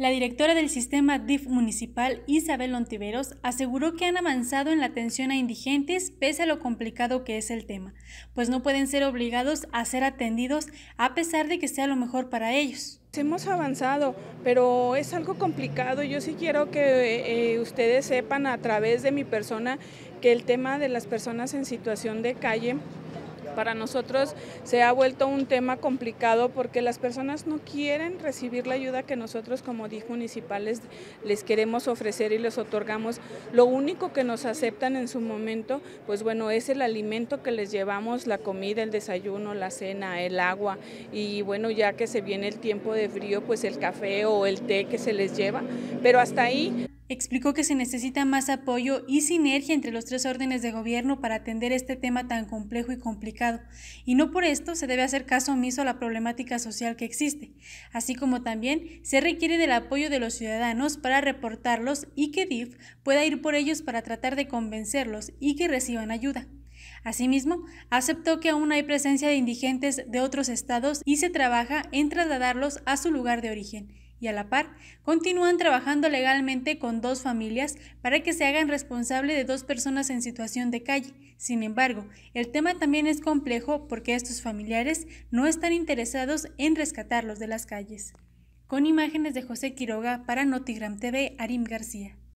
La directora del sistema DIF municipal, Isabel Ontiveros, aseguró que han avanzado en la atención a indigentes pese a lo complicado que es el tema, pues no pueden ser obligados a ser atendidos a pesar de que sea lo mejor para ellos. Hemos avanzado, pero es algo complicado. Yo sí quiero que eh, ustedes sepan a través de mi persona que el tema de las personas en situación de calle para nosotros se ha vuelto un tema complicado porque las personas no quieren recibir la ayuda que nosotros como dijo, municipales les queremos ofrecer y les otorgamos. Lo único que nos aceptan en su momento, pues bueno, es el alimento que les llevamos, la comida, el desayuno, la cena, el agua y bueno, ya que se viene el tiempo de frío, pues el café o el té que se les lleva, pero hasta ahí. Explicó que se necesita más apoyo y sinergia entre los tres órdenes de gobierno para atender este tema tan complejo y complicado, y no por esto se debe hacer caso omiso a la problemática social que existe, así como también se requiere del apoyo de los ciudadanos para reportarlos y que DIF pueda ir por ellos para tratar de convencerlos y que reciban ayuda. Asimismo, aceptó que aún hay presencia de indigentes de otros estados y se trabaja en trasladarlos a su lugar de origen y a la par continúan trabajando legalmente con dos familias para que se hagan responsable de dos personas en situación de calle. Sin embargo, el tema también es complejo porque estos familiares no están interesados en rescatarlos de las calles. Con imágenes de José Quiroga para Notigram TV, Arim García.